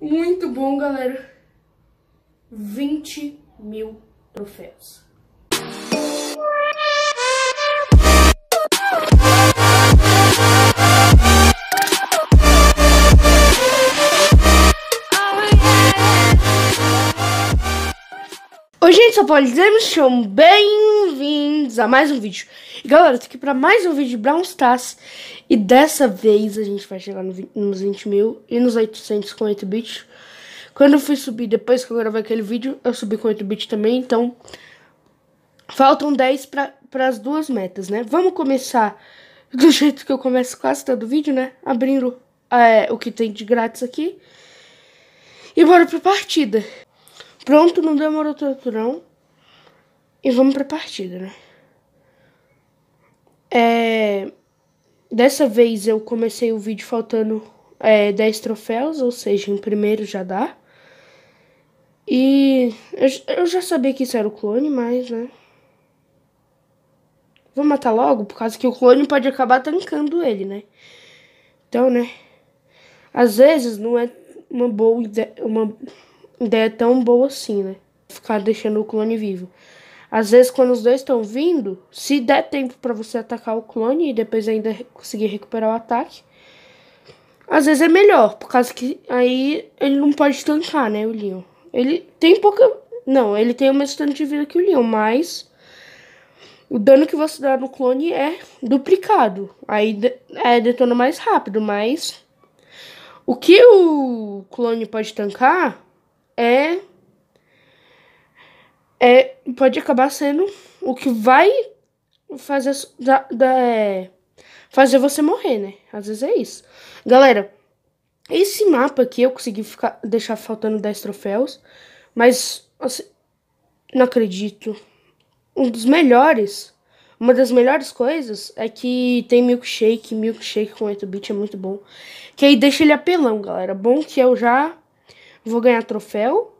Muito bom, galera. 20 mil troféus. só pode Zemes, sejam bem-vindos a mais um vídeo. E galera, eu tô aqui pra mais um vídeo de Brown Stars. E dessa vez a gente vai chegar no, nos 20 mil e nos 800 com 8 bits. Quando eu fui subir, depois que eu gravei aquele vídeo, eu subi com 8 bits também. Então, faltam 10 para as duas metas, né? Vamos começar do jeito que eu começo quase todo vídeo, né? Abrindo é, o que tem de grátis aqui. E bora pra partida. Pronto, não demorou tanto não. E vamos para a partida, né? É, dessa vez eu comecei o vídeo faltando é, 10 troféus, ou seja, em primeiro já dá. E eu, eu já sabia que isso era o clone, mas, né? Vou matar logo, por causa que o clone pode acabar tancando ele, né? Então, né? Às vezes não é uma boa ideia, uma ideia tão boa assim, né? Ficar deixando o clone vivo. Às vezes, quando os dois estão vindo, se der tempo para você atacar o clone e depois ainda conseguir recuperar o ataque, às vezes é melhor, por causa que aí ele não pode tancar, né, o Leon. Ele tem pouca. Não, ele tem o mesmo tanto de vida que o Leon, mas o dano que você dá no clone é duplicado. Aí é, detona mais rápido, mas o que o clone pode tancar é é, pode acabar sendo o que vai fazer, da, da, é, fazer você morrer, né? Às vezes é isso. Galera, esse mapa aqui eu consegui ficar, deixar faltando 10 troféus, mas assim, não acredito. Um dos melhores, uma das melhores coisas é que tem milkshake, milkshake com 8-bit é muito bom. Que aí deixa ele apelão, galera. Bom que eu já vou ganhar troféu,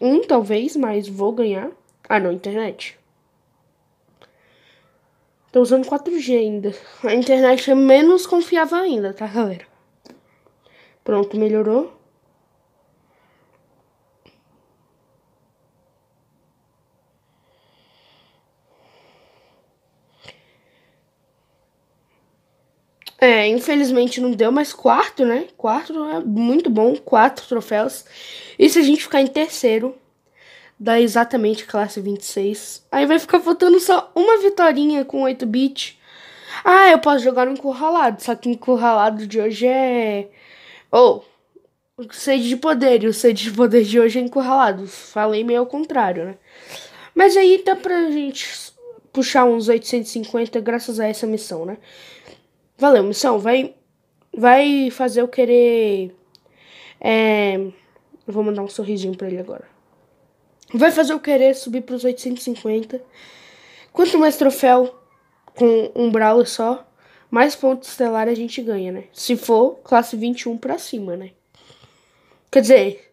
um talvez, mas vou ganhar. Ah, não, internet. Tô usando 4G ainda. A internet é menos confiável ainda, tá, galera? Pronto, melhorou. É, infelizmente não deu, mas quarto, né? Quarto é muito bom, quatro troféus. E se a gente ficar em terceiro, dá exatamente classe 26. Aí vai ficar faltando só uma vitorinha com 8 bits. Ah, eu posso jogar no encurralado, só que encurralado de hoje é. Ou. Oh, sede de poder, e o sede de poder de hoje é encurralado. Falei meio ao contrário, né? Mas aí dá pra gente puxar uns 850 graças a essa missão, né? Valeu, missão. Vai, vai fazer eu querer. É. Eu vou mandar um sorrisinho pra ele agora vai fazer eu querer subir para os 850. Quanto mais troféu com um Brawler só, mais pontos estelar a gente ganha, né? Se for classe 21 para cima, né? Quer dizer,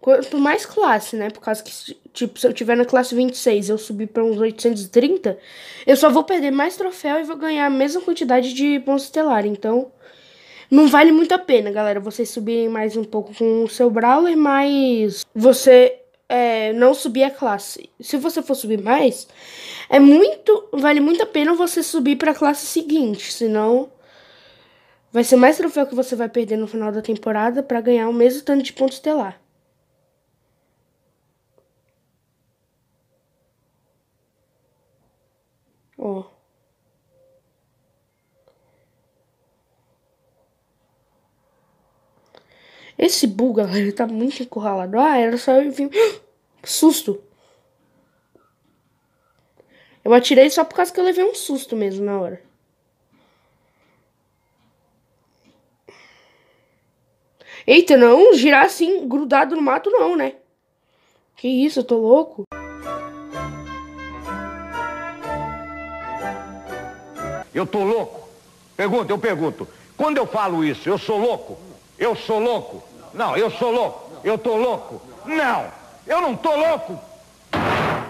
quanto mais classe, né? Por causa que, tipo, se eu tiver na classe 26 eu subir para uns 830, eu só vou perder mais troféu e vou ganhar a mesma quantidade de pontos estelar. Então, não vale muito a pena, galera, vocês subirem mais um pouco com o seu Brawler, mas você é, não subir a classe. Se você for subir mais, é muito. Vale muito a pena você subir para a classe seguinte, senão. Vai ser mais troféu que você vai perder no final da temporada para ganhar o mesmo tanto de pontos estelar. Ó. Oh. Esse buga, ele tá muito encurralado. Ah, era só eu vir. susto! Eu atirei só por causa que eu levei um susto mesmo na hora. Eita, não girar assim, grudado no mato, não, né? Que isso, eu tô louco. Eu tô louco? Pergunta, eu pergunto. Quando eu falo isso, eu sou louco? Eu sou louco? Não, eu sou louco. Eu tô louco? Não, eu não tô louco.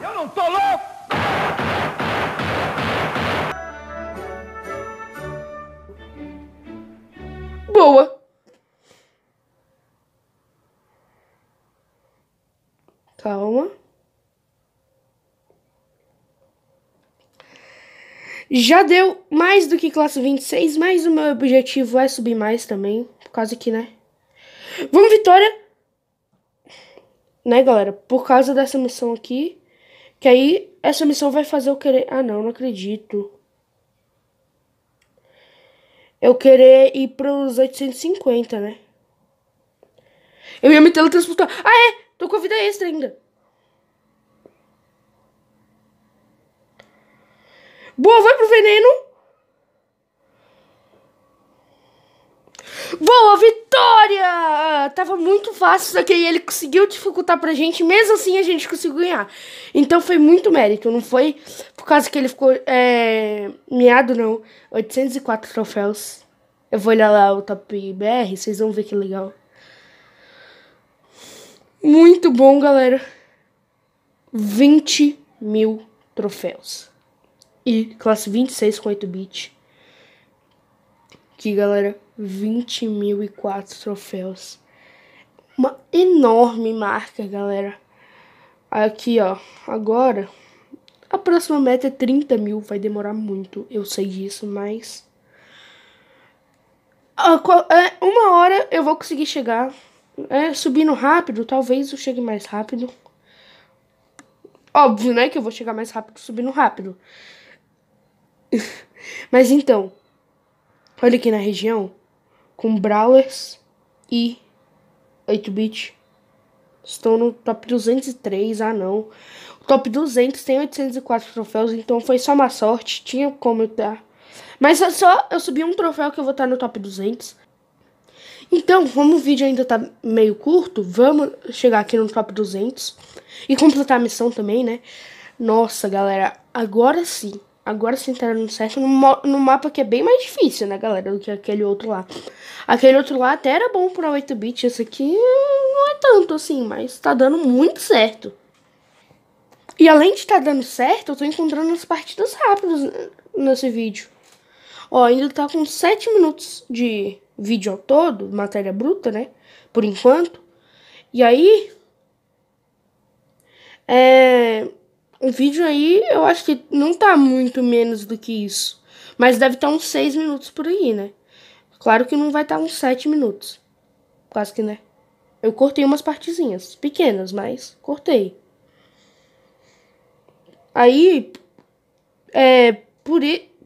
Eu não tô louco. Boa. Calma. Já deu mais do que classe 26, mas o meu objetivo é subir mais também. Por causa que, né? Vamos, Vitória! Né, galera? Por causa dessa missão aqui. Que aí, essa missão vai fazer eu querer... Ah, não, não acredito. Eu querer ir pros 850, né? Eu ia me teletransportar. Ah, é! Tô com a vida extra ainda. Boa, vai pro veneno. tava muito fácil, só que aí ele conseguiu dificultar pra gente, mesmo assim a gente conseguiu ganhar. Então foi muito mérito, não foi por causa que ele ficou é, não. 804 troféus. Eu vou olhar lá o Top BR, vocês vão ver que legal. Muito bom, galera. 20 mil troféus. E classe 26 com 8 bits. Que galera, 20.004 troféus. Uma enorme marca, galera. Aqui, ó. Agora, a próxima meta é 30 mil. Vai demorar muito, eu sei disso, mas. É, uma hora eu vou conseguir chegar. É, subindo rápido, talvez eu chegue mais rápido. Óbvio, né? Que eu vou chegar mais rápido subindo rápido. Mas então, olha aqui na região com Brawlers e 8-bit Estou no top 203. Ah, não. O top 200 tem 804 troféus, então foi só uma sorte. Tinha como eu estar. Tá. Mas é só eu subir um troféu que eu vou estar tá no top 200. Então, como o vídeo ainda tá meio curto, vamos chegar aqui no top 200 e completar a missão também, né? Nossa, galera, agora sim. Agora sim tá no certo no, no mapa que é bem mais difícil, né, galera, do que aquele outro lá. Aquele outro lá até era bom pra 8-bit, esse aqui não é tanto assim, mas tá dando muito certo. E além de estar tá dando certo, eu tô encontrando as partidas rápidas nesse vídeo. Ó, ainda tá com 7 minutos de vídeo ao todo, matéria bruta, né? Por enquanto. E aí. É. O vídeo aí, eu acho que não tá muito menos do que isso. Mas deve estar tá uns 6 minutos por aí, né? Claro que não vai estar tá uns 7 minutos. Quase que, né? Eu cortei umas partezinhas, pequenas, mas cortei. Aí, é, por,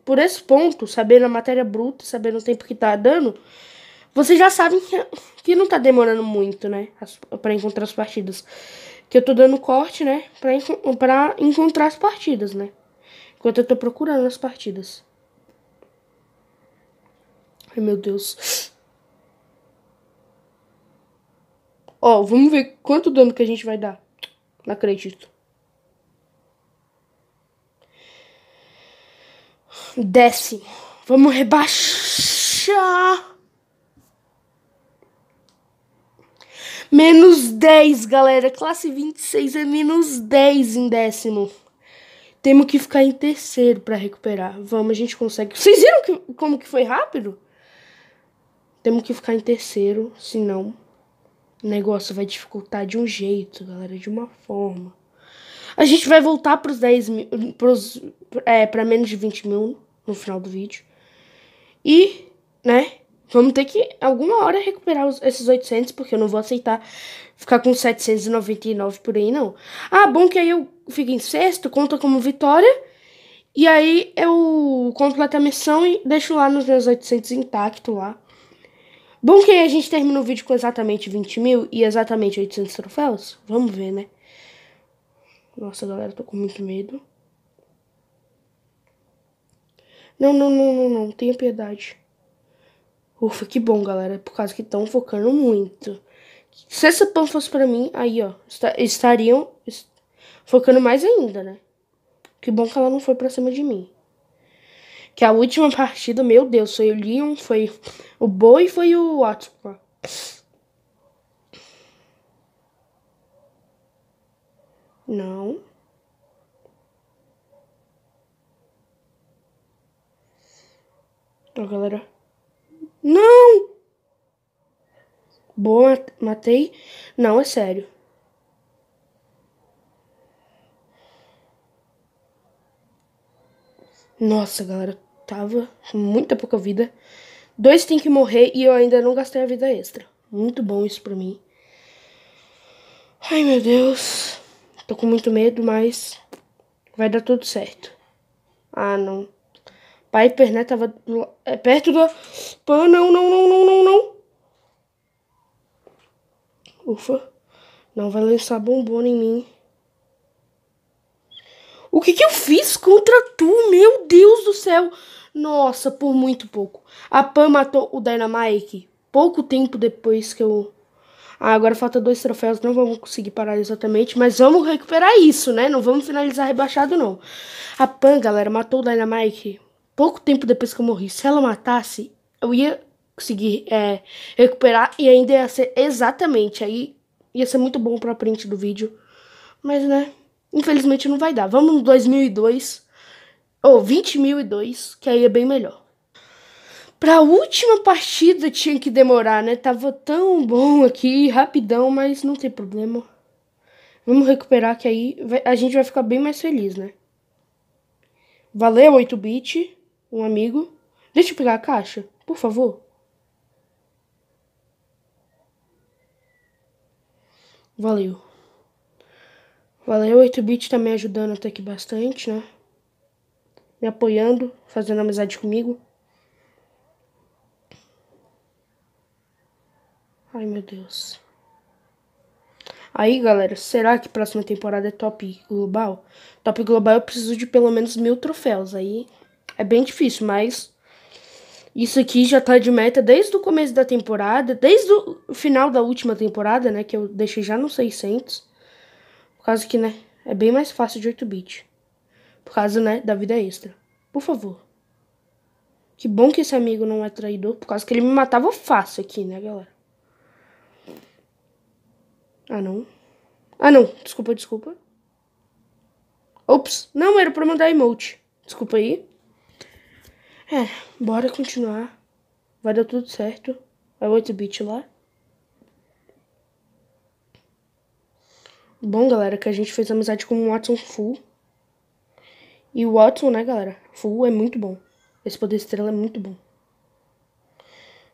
por esse ponto, sabendo a matéria bruta, sabendo o tempo que tá dando, vocês já sabem que, que não tá demorando muito, né? para encontrar as partidas. Que eu tô dando corte, né? para pra encontrar as partidas, né? Enquanto eu tô procurando as partidas. Ai, meu Deus. Ó, vamos ver quanto dano que a gente vai dar. Não acredito. Décimo. Vamos rebaixar. Menos 10, galera. Classe 26 é menos 10 em décimo. Temos que ficar em terceiro para recuperar. Vamos, a gente consegue. Vocês viram que, como que foi rápido? Temos que ficar em terceiro, senão o negócio vai dificultar de um jeito, galera, de uma forma. A gente vai voltar os 10 mil. é, menos de 20 mil no final do vídeo. E, né? Vamos ter que, alguma hora, recuperar os, esses 800, porque eu não vou aceitar ficar com 799 por aí, não. Ah, bom que aí eu fico em sexto, conta como vitória, e aí eu completo a missão e deixo lá nos meus 800 intacto lá. Bom que a gente termina o vídeo com exatamente 20 mil e exatamente 800 troféus. Vamos ver, né? Nossa, galera, tô com muito medo. Não, não, não, não, não. Tenha piedade. Ufa, que bom, galera. Por causa que estão focando muito. Se essa pão fosse pra mim, aí, ó. Estariam focando mais ainda, né? Que bom que ela não foi pra cima de mim. Que a última partida, meu Deus, foi o Leon, foi o boi e foi o Watson. Não. Ó, galera. Não! Boa, matei. Não, é sério. Nossa, galera, tava. Muita pouca vida. Dois tem que morrer e eu ainda não gastei a vida extra. Muito bom isso pra mim. Ai meu Deus. Tô com muito medo, mas vai dar tudo certo. Ah, não. Piper, né, tava do... é, perto da... Pã, não, não, não, não, não, não. Ufa. Não vai lançar bombona em mim. O que que eu fiz contra tu? Meu Deus do céu. Nossa, por muito pouco. A Pan matou o Dynamite pouco tempo depois que eu. Ah, agora falta dois troféus, não vamos conseguir parar exatamente, mas vamos recuperar isso, né? Não vamos finalizar rebaixado, não. A Pan, galera, matou o Dynamite pouco tempo depois que eu morri. Se ela matasse, eu ia conseguir é, recuperar e ainda ia ser exatamente aí. Ia ser muito bom pra print do vídeo. Mas, né? Infelizmente não vai dar. Vamos no 2002. Ou 20.002, que aí é bem melhor. Pra última partida tinha que demorar, né? Tava tão bom aqui, rapidão, mas não tem problema. Vamos recuperar que aí a gente vai ficar bem mais feliz, né? Valeu, 8-bit, um amigo. Deixa eu pegar a caixa, por favor. Valeu. Valeu, 8-bit tá me ajudando até aqui bastante, né? me apoiando, fazendo amizade comigo. Ai meu Deus. Aí, galera, será que próxima temporada é top global? Top global eu preciso de pelo menos mil troféus. Aí é bem difícil, mas isso aqui já tá de meta desde o começo da temporada, desde o final da última temporada, né? Que eu deixei já no 600. Por causa que, né? É bem mais fácil de 8-bit por causa né, da vida extra. Por favor. Que bom que esse amigo não é traidor, por causa que ele me matava fácil aqui, né, galera? Ah, não. Ah, não. Desculpa, desculpa. Ops. Não, era pra mandar emote. Desculpa aí. É, bora continuar. Vai dar tudo certo. É 8-bit lá. Bom, galera, que a gente fez amizade com o Watson Full. E o Watson, né, galera? Full é muito bom. Esse poder estrela é muito bom.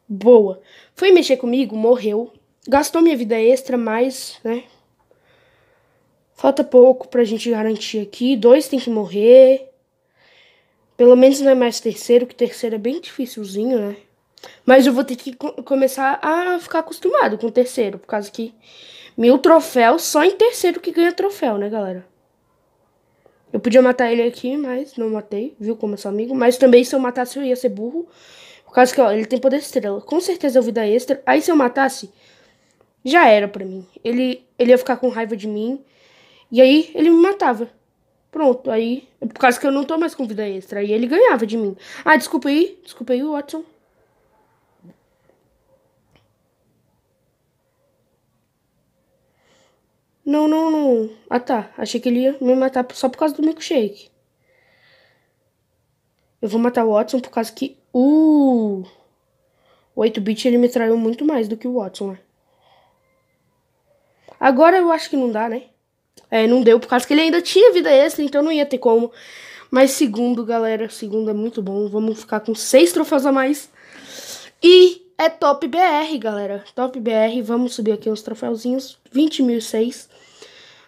Boa. Foi mexer comigo, morreu. Gastou minha vida extra, mas, né? Falta pouco pra gente garantir aqui. Dois tem que morrer. Pelo menos não é mais terceiro, que terceiro é bem dificilzinho, né? Mas eu vou ter que começar a ficar acostumado com o terceiro, por causa que mil troféus, só em terceiro que ganha troféu, né, galera? Eu podia matar ele aqui, mas não matei, viu como eu sou amigo. Mas também se eu matasse eu ia ser burro. Por causa que, ó, ele tem poder estrela. Com certeza eu vida é extra. Aí se eu matasse, já era pra mim. Ele, ele ia ficar com raiva de mim. E aí ele me matava. Pronto, aí. É por causa que eu não tô mais com vida extra. Aí ele ganhava de mim. Ah, desculpa aí. Desculpa aí, Watson. Não, não, não. Ah tá, achei que ele ia me matar só por causa do milkshake. Eu vou matar o Watson por causa que. Uh! O 8-bit ele me traiu muito mais do que o Watson, né? Agora eu acho que não dá, né? É, não deu por causa que ele ainda tinha vida extra, então não ia ter como. Mas segundo, galera, segundo é muito bom. Vamos ficar com seis troféus a mais. E é Top BR, galera. Top BR, vamos subir aqui uns troféuzinhos. 20.006.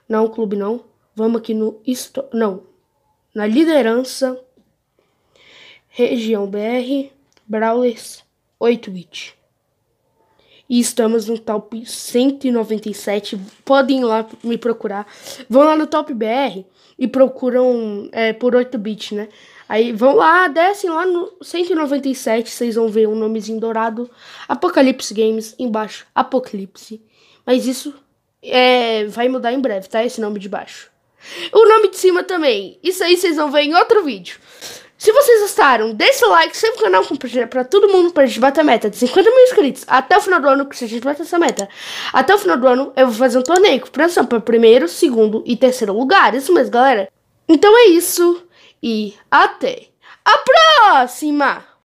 Não, clube não. Vamos aqui no... Não. Na liderança. Região BR. Brawlers 8-bit. E estamos no top 197. Podem ir lá me procurar. Vão lá no top BR e procuram é, por 8-bit, né? Aí vão lá, descem lá no 197, vocês vão ver um nomezinho dourado. Apocalipse Games, embaixo, Apocalipse. Mas isso é, vai mudar em breve, tá? Esse nome de baixo. O nome de cima também. Isso aí vocês vão ver em outro vídeo. Se vocês gostaram, deixa o like, sempre o canal, compartilha pra todo mundo pra gente bater a meta de 50 mil inscritos. Até o final do ano, que se a gente bater essa meta. Até o final do ano, eu vou fazer um torneio com pressão pra primeiro, segundo e terceiro lugar. Isso mesmo, galera. Então é isso. y ate. ¡A próxima!